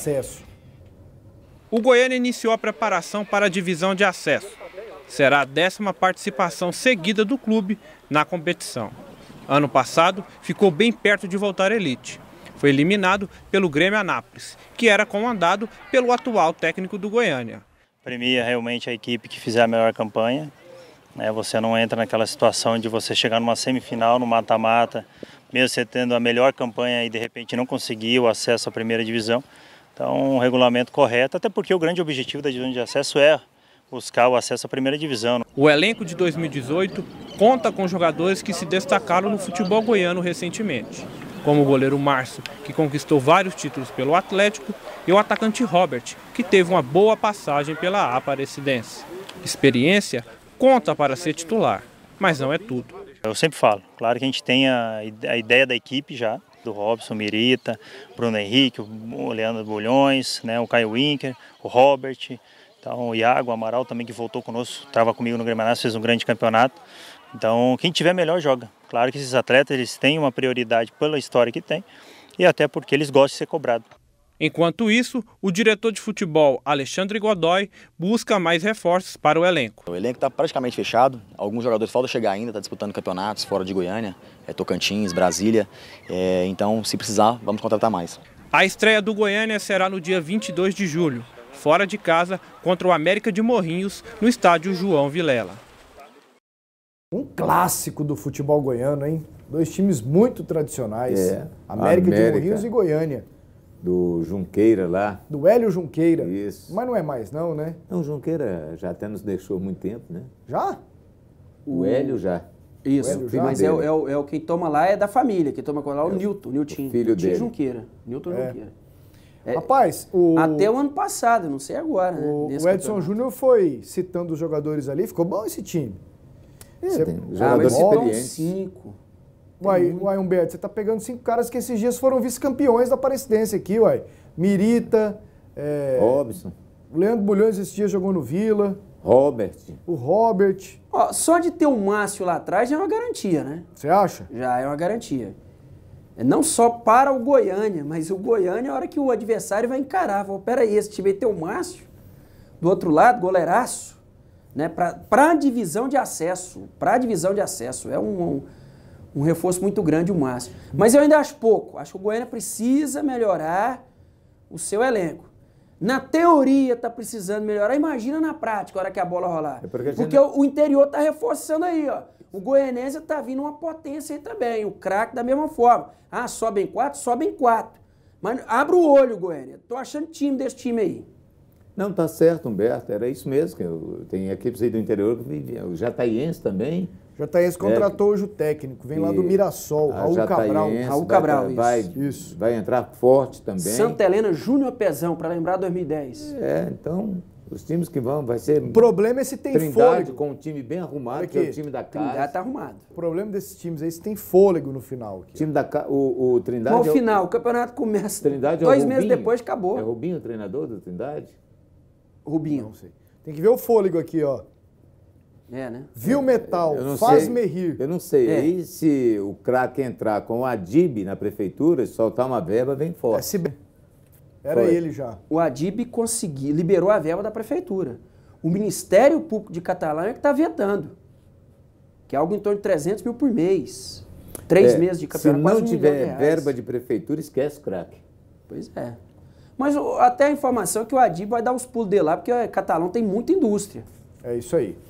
acesso. O Goiânia iniciou a preparação para a divisão de acesso. Será a décima participação seguida do clube na competição. Ano passado, ficou bem perto de voltar à elite. Foi eliminado pelo Grêmio Anápolis, que era comandado pelo atual técnico do Goiânia. Premia realmente a equipe que fizer a melhor campanha. Né? Você não entra naquela situação de você chegar numa semifinal, no mata-mata, mesmo você tendo a melhor campanha e de repente não conseguir o acesso à primeira divisão. Então, um regulamento correto, até porque o grande objetivo da divisão de acesso é buscar o acesso à primeira divisão. O elenco de 2018 conta com jogadores que se destacaram no futebol goiano recentemente, como o goleiro Márcio, que conquistou vários títulos pelo Atlético, e o atacante Robert, que teve uma boa passagem pela Aparecidense. Experiência conta para ser titular, mas não é tudo. Eu sempre falo, claro que a gente tem a, a ideia da equipe já, do Robson, Mirita, Bruno Henrique, o Leandro Bulhões, né, o Caio Winker, o Robert, então, o Iago, o Amaral também que voltou conosco, estava comigo no Grêmio fez um grande campeonato. Então, quem tiver melhor joga. Claro que esses atletas eles têm uma prioridade pela história que têm e até porque eles gostam de ser cobrados. Enquanto isso, o diretor de futebol Alexandre Godoy busca mais reforços para o elenco. O elenco está praticamente fechado, alguns jogadores faltam chegar ainda, está disputando campeonatos fora de Goiânia, é Tocantins, Brasília, é, então se precisar vamos contratar mais. A estreia do Goiânia será no dia 22 de julho, fora de casa contra o América de Morrinhos, no estádio João Vilela. Um clássico do futebol goiano, hein? Dois times muito tradicionais, é, América, América de Morrinhos e Goiânia do Junqueira lá. Do Hélio Junqueira. Isso. Mas não é mais, não, né? Não, Junqueira já até nos deixou muito tempo, né? Já? O, o Hélio já. Isso, Hélio já? mas é, é, é, o, é o é quem toma lá é da família, quem toma lá é o Newton, o Nilton. O filho Nilton dele. Junqueira. Newton é. Junqueira. É, Rapaz, o... Até o ano passado, não sei agora. O, né, o Edson Júnior foi citando os jogadores ali, ficou bom esse time. É, Você... tem, jogador ah, mas cinco. Uai, uhum. uai, Humberto, você tá pegando cinco caras que esses dias foram vice-campeões da Aparecidense aqui, uai. Mirita, é... Robson. Leandro Bulhões esses dias jogou no Vila. Robert. O Robert. Ó, só de ter o Márcio lá atrás já é uma garantia, né? Você acha? Já é uma garantia. É, não só para o Goiânia, mas o Goiânia é a hora que o adversário vai encarar. Fala, peraí, esse time ter o Márcio, do outro lado, goleiraço, né? Para a divisão de acesso. Para a divisão de acesso. É um, um um reforço muito grande o Márcio. Mas eu ainda acho pouco. Acho que o Goiânia precisa melhorar o seu elenco. Na teoria está precisando melhorar, imagina na prática, a hora que a bola rolar. É porque, porque gente... o interior está reforçando aí, ó. O goianense está vindo uma potência aí também, o craque da mesma forma. Ah, sobem quatro, sobem quatro. Mas abre o olho, Goiânia. Tô achando time desse time aí. Não, tá certo, Humberto. Era isso mesmo. tem equipes aí do interior, o Jataiense também Jataense é. contratou hoje o técnico, vem e lá do Mirassol, Raul Cabral. Raul Cabral, vai, vai, isso. Vai, entrar forte também. Santa Helena, Júnior Pezão, para lembrar 2010. É, então, os times que vão, vai ser... O problema é se tem Trindade, fôlego. com um time bem arrumado, que é o time da casa. Trindade está arrumado. O problema desses times aí é se tem fôlego no final. Aqui. Time da o, o Trindade... Qual é o final? O campeonato começa Trindade é dois é meses depois, acabou. É Rubinho o treinador do Trindade? Rubinho. Não sei. Tem que ver o fôlego aqui, ó. É, né? Viu é. metal, faz-me rir. Eu não sei. É. se o craque entrar com o Adib na prefeitura, soltar uma verba, vem fora. É, SB. Era Foi. ele já. O Adib conseguiu, liberou a verba da prefeitura. O Ministério Público de Catalão é que está vetando. Que é algo em torno de 300 mil por mês. Três é, meses de campeonato. Se não tiver verba de prefeitura, esquece o craque. Pois é. Mas até a informação é que o Adib vai dar os pulos dele lá, porque o catalão tem muita indústria. É isso aí.